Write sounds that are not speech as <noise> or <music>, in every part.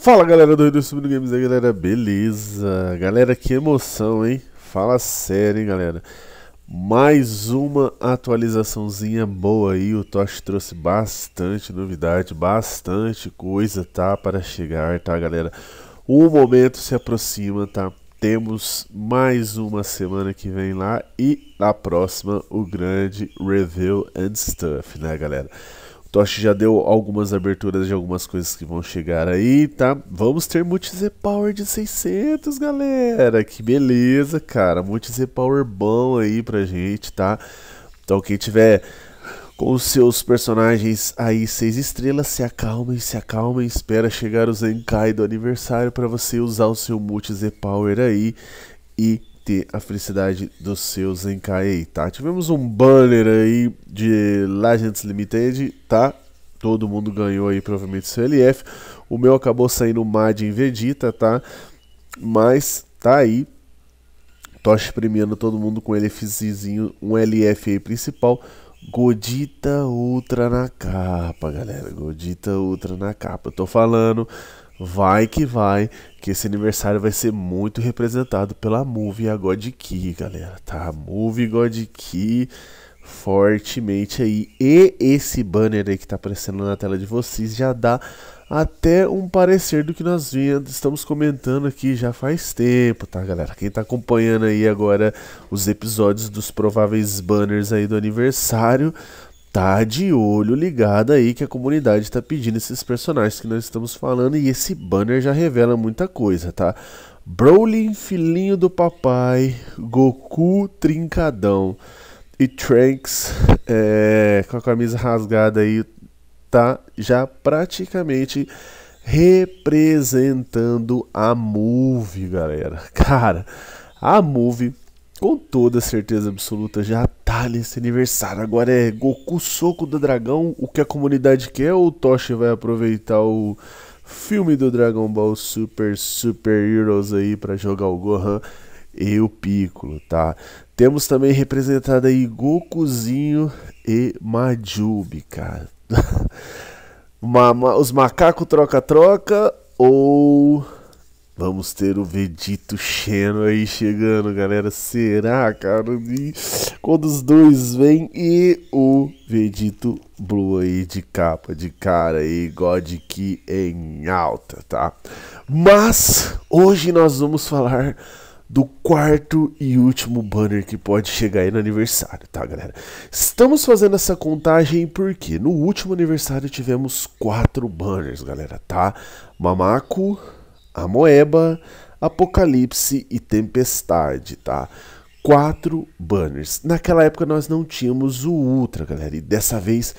Fala galera do Reino Subindo Games aí galera, beleza? Galera, que emoção, hein? Fala sério, hein galera? Mais uma atualizaçãozinha boa aí, o Tosh trouxe bastante novidade, bastante coisa, tá? Para chegar, tá galera? O momento se aproxima, tá? Temos mais uma semana que vem lá e na próxima o grande Reveal and Stuff, né galera? Toshi já deu algumas aberturas de algumas coisas que vão chegar aí, tá? Vamos ter Multiz Power de 600, galera! Que beleza, cara! Multiz Power bom aí pra gente, tá? Então quem tiver com os seus personagens aí seis estrelas, se acalmem, se acalmem, espera chegar o Zenkai do aniversário para você usar o seu Multiz Power aí e ter a felicidade dos seus em tá? Tivemos um banner aí de Legends Limited, tá? Todo mundo ganhou aí provavelmente seu LF. O meu acabou saindo Madin Vegeta, tá? Mas tá aí. Tosh premiando todo mundo com LFzinho, um LF aí principal. Godita Ultra na capa, galera. Godita Ultra na capa. Eu tô falando, Vai que vai, que esse aniversário vai ser muito representado pela Move a God Key, galera, tá? Move God Key fortemente aí. E esse banner aí que tá aparecendo na tela de vocês já dá até um parecer do que nós estamos comentando aqui já faz tempo, tá, galera? Quem tá acompanhando aí agora os episódios dos prováveis banners aí do aniversário tá de olho ligado aí que a comunidade está pedindo esses personagens que nós estamos falando e esse banner já revela muita coisa, tá? Broly, filhinho do papai, Goku, trincadão e Trunks é, com a camisa rasgada aí tá já praticamente representando a Move, galera. Cara, a Move com toda certeza absoluta, já tá nesse aniversário. Agora é Goku Soco do Dragão, o que a comunidade quer, ou o Toshi vai aproveitar o filme do Dragon Ball Super Super Heroes aí para jogar o Gohan e o Piccolo, tá? Temos também representado aí Gokuzinho e Majubi, cara. <laughs> os macacos troca-troca ou Vamos ter o Vegito Xeno aí chegando, galera. Será, cara? quando os dois vêm e o Vegito Blue aí de capa, de cara aí, God Key em alta, tá? Mas hoje nós vamos falar do quarto e último banner que pode chegar aí no aniversário, tá, galera? Estamos fazendo essa contagem porque no último aniversário tivemos quatro banners, galera, tá? Mamaco Amoeba, Apocalipse e Tempestade, tá? Quatro banners. Naquela época nós não tínhamos o Ultra, galera, e dessa vez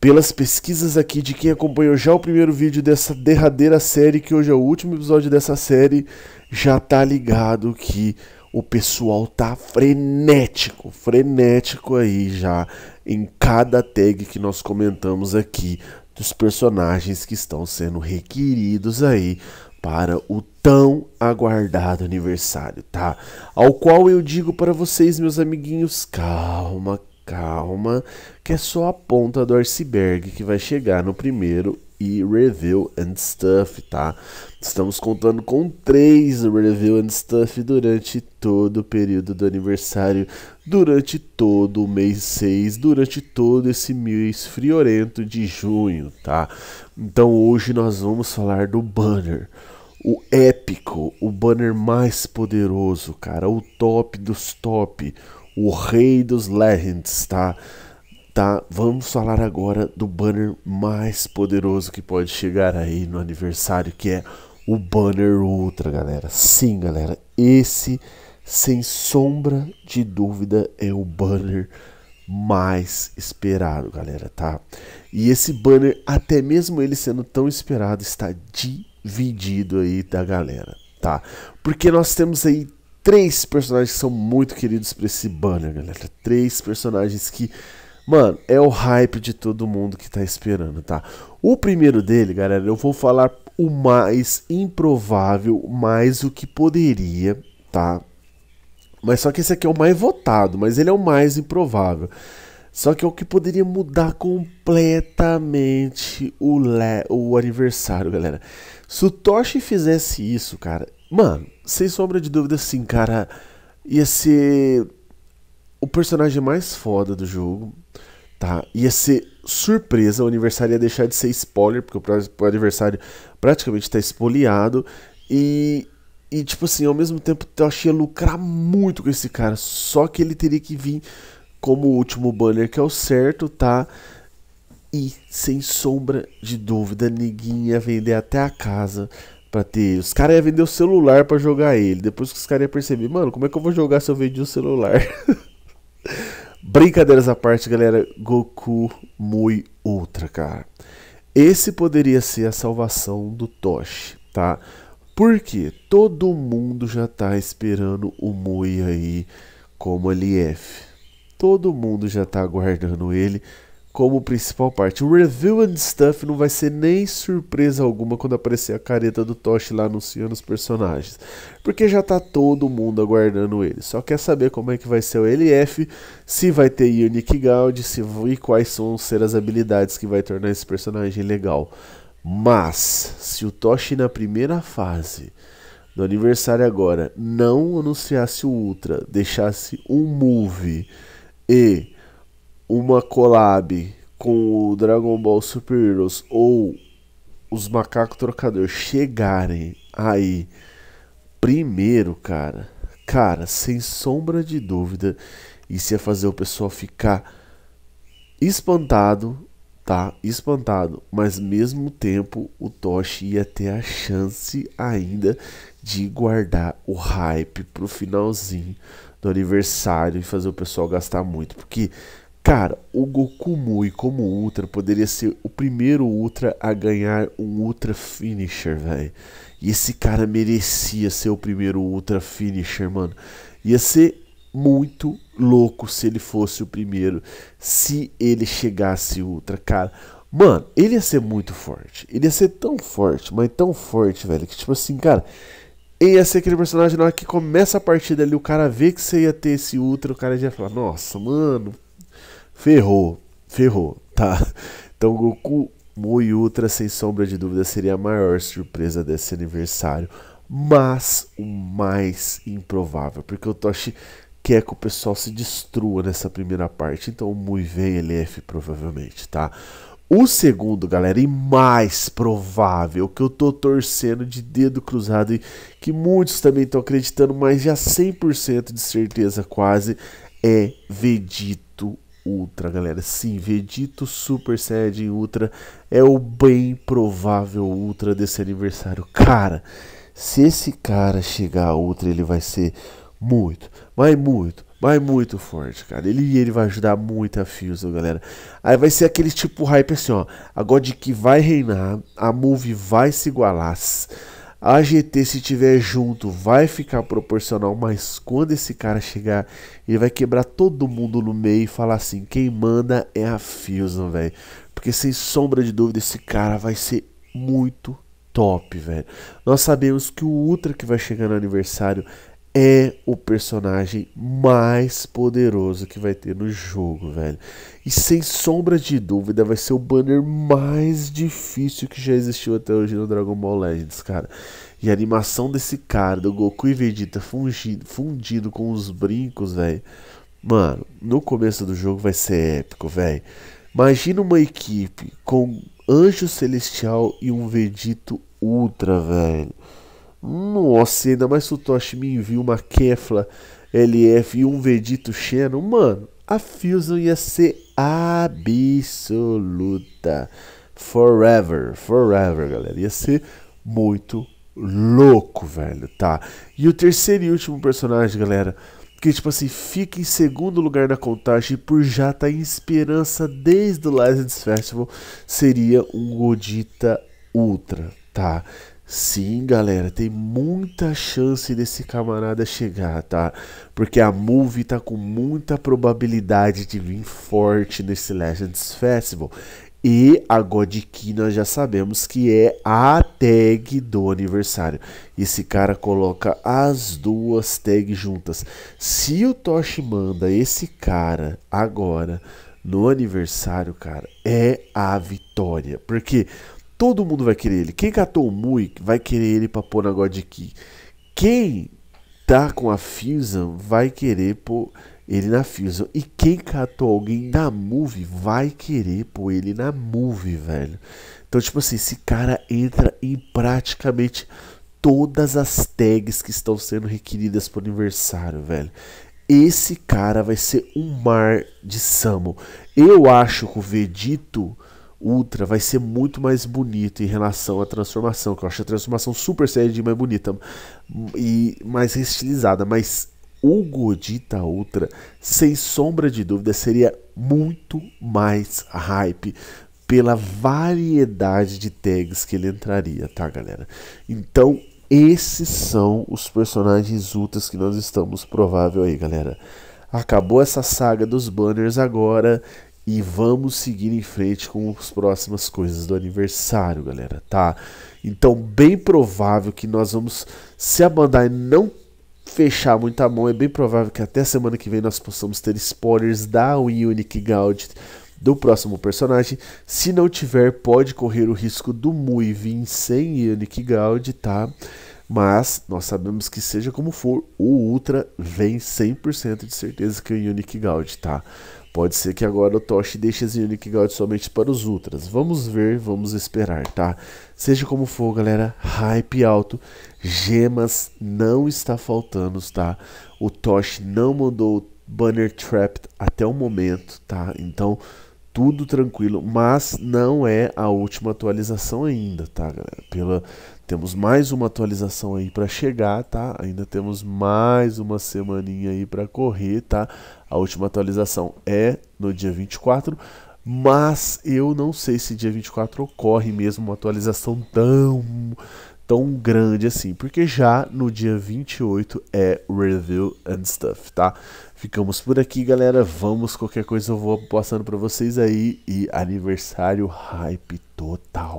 pelas pesquisas aqui de quem acompanhou já o primeiro vídeo dessa derradeira série, que hoje é o último episódio dessa série, já tá ligado que o pessoal tá frenético, frenético aí já em cada tag que nós comentamos aqui dos personagens que estão sendo requeridos aí para o tão aguardado aniversário, tá? Ao qual eu digo para vocês, meus amiguinhos, calma, calma, que é só a ponta do iceberg que vai chegar no primeiro e reveal and stuff, tá? Estamos contando com três review and stuff durante todo o período do aniversário, durante todo o mês 6, durante todo esse mês friorento de junho, tá? Então hoje nós vamos falar do banner o épico, o banner mais poderoso, cara, o top dos top, o rei dos legends, tá? Tá, vamos falar agora do banner mais poderoso que pode chegar aí no aniversário, que é o banner ultra, galera. Sim, galera, esse sem sombra de dúvida é o banner mais esperado, galera, tá? E esse banner, até mesmo ele sendo tão esperado, está de vendido aí da galera, tá? Porque nós temos aí três personagens que são muito queridos para esse banner, galera. Três personagens que, mano, é o hype de todo mundo que tá esperando, tá? O primeiro dele, galera, eu vou falar o mais improvável, mais o que poderia, tá? Mas só que esse aqui é o mais votado, mas ele é o mais improvável. Só que é o que poderia mudar completamente o, le... o aniversário, galera. Se o Toshi fizesse isso, cara, mano, sem sombra de dúvida, sim, cara, ia ser o personagem mais foda do jogo, tá? Ia ser surpresa, o aniversário ia deixar de ser spoiler, porque o aniversário praticamente está espoliado. E, e, tipo assim, ao mesmo tempo, eu achei lucrar muito com esse cara, só que ele teria que vir como o último banner, que é o certo, tá? E sem sombra de dúvida, ninguém ia vender até a casa pra ter Os caras iam vender o celular para jogar ele. Depois que os caras iam perceber, mano, como é que eu vou jogar se eu vendi o celular? <laughs> Brincadeiras à parte, galera. Goku Mui Ultra, cara. Esse poderia ser a salvação do Toshi, tá? Porque todo mundo já tá esperando o Mui aí como LF todo mundo já está aguardando ele como principal parte. O review and stuff não vai ser nem surpresa alguma quando aparecer a careta do Toshi lá anunciando os personagens, porque já tá todo mundo aguardando ele. Só quer saber como é que vai ser o LF, se vai ter Unique Gaud, se e quais são ser as habilidades que vai tornar esse personagem legal. Mas se o Toshi na primeira fase do aniversário agora não anunciasse o Ultra, deixasse um move e uma collab com o Dragon Ball Super Heroes ou os macacos trocadores chegarem aí primeiro, cara, cara, sem sombra de dúvida, isso ia fazer o pessoal ficar espantado, tá? Espantado, mas mesmo tempo o Toshi ia ter a chance ainda de guardar o hype pro finalzinho do aniversário e fazer o pessoal gastar muito. Porque, cara, o Goku Mui como Ultra poderia ser o primeiro Ultra a ganhar um Ultra Finisher, velho. E esse cara merecia ser o primeiro Ultra Finisher, mano. Ia ser muito louco se ele fosse o primeiro. Se ele chegasse Ultra, cara. Mano, ele ia ser muito forte. Ele ia ser tão forte, mas tão forte, velho. Que tipo assim, cara, ia ser aquele personagem na hora que começa a partida ali, o cara vê que você ia ter esse Ultra, o cara já fala, nossa, mano, ferrou, ferrou, tá? <laughs> Então Goku Mui Ultra, sem sombra de dúvida, seria a maior surpresa desse aniversário, mas o mais improvável, porque o Toshi quer que o pessoal se destrua nessa primeira parte, então o Mui vem LF é provavelmente, tá? O segundo, galera, e mais provável, que eu tô torcendo de dedo cruzado e que muitos também estão acreditando, mas já 100% de certeza quase, é Vegito Ultra, galera. Sim, Vegito Super Saiyajin Ultra é o bem provável Ultra desse aniversário. Cara, se esse cara chegar a Ultra, ele vai ser muito, mas muito, mas é muito forte, cara. Ele, ele vai ajudar muito a Fusion, galera. Aí vai ser aquele tipo hype assim, ó. A God que vai reinar, a Move vai se igualar. A GT, se tiver junto, vai ficar proporcional, mas quando esse cara chegar, ele vai quebrar todo mundo no meio e falar assim: quem manda é a Fusion, velho. Porque sem sombra de dúvida, esse cara vai ser muito top, velho. Nós sabemos que o Ultra que vai chegar no aniversário é o personagem mais poderoso que vai ter no jogo, velho. E sem sombra de dúvida, vai ser o banner mais difícil que já existiu até hoje no Dragon Ball Legends, cara. E a animação desse cara, do Goku e Vegeta fungido, fundido com os brincos, velho. Mano, no começo do jogo vai ser épico, velho. Imagina uma equipe com Anjo Celestial e um Vegito Ultra, velho. Nossa, ainda mais se o Toshimi envia uma Kefla LF e um Vegito Xeno, mano, a Fusion ia ser absoluta. Forever, forever, galera. Ia ser muito louco, velho, tá? E o terceiro e último personagem, galera, que tipo assim, fica em segundo lugar na contagem por já tá em esperança desde o Legends Festival, seria um Godita Ultra, tá? Sim, galera, tem muita chance desse camarada chegar, tá? Porque a Move tá com muita probabilidade de vir forte nesse Legends Festival. E a Key nós já sabemos que é a tag do aniversário. Esse cara coloca as duas tags juntas. Se o Toshi manda esse cara agora no aniversário, cara, é a vitória. Porque Todo mundo vai querer ele. Quem catou o Mui vai querer ele para pôr na God Key. Quem tá com a Fusion vai querer pôr ele na Fusion. E quem catou alguém da Move vai querer pôr ele na Move, velho. Então, tipo assim, esse cara entra em praticamente todas as tags que estão sendo requeridas por aniversário, velho. Esse cara vai ser um mar de Samo. Eu acho que o Vedito Ultra vai ser muito mais bonito em relação à transformação, que eu acho a transformação super saiyajin mais bonita e mais estilizada, mas o Godita Ultra, sem sombra de dúvida, seria muito mais hype pela variedade de tags que ele entraria, tá, galera? Então, esses são os personagens ultras que nós estamos provável aí, galera. Acabou essa saga dos banners agora e vamos seguir em frente com as próximas coisas do aniversário, galera, tá? Então, bem provável que nós vamos, se a Bandai não fechar muita mão, é bem provável que até semana que vem nós possamos ter spoilers da Unique Gaud do próximo personagem. Se não tiver, pode correr o risco do Mui vir sem Unique Gaud, tá? Mas nós sabemos que, seja como for, o Ultra vem 100% de certeza que é o Unique Gaud, tá? Pode ser que agora o Toshi deixe esse Unikigald somente para os Ultras. Vamos ver, vamos esperar, tá? Seja como for, galera, hype alto. Gemas não está faltando, tá? O Toshi não mandou o Banner Trapped até o momento, tá? Então, tudo tranquilo. Mas não é a última atualização ainda, tá, galera? Pela, temos mais uma atualização aí para chegar, tá? Ainda temos mais uma semaninha aí para correr, tá? A última atualização é no dia 24, mas eu não sei se dia 24 ocorre mesmo uma atualização tão tão grande assim, porque já no dia 28 é review and stuff, tá? Ficamos por aqui, galera. Vamos, qualquer coisa eu vou passando para vocês aí e aniversário hype total.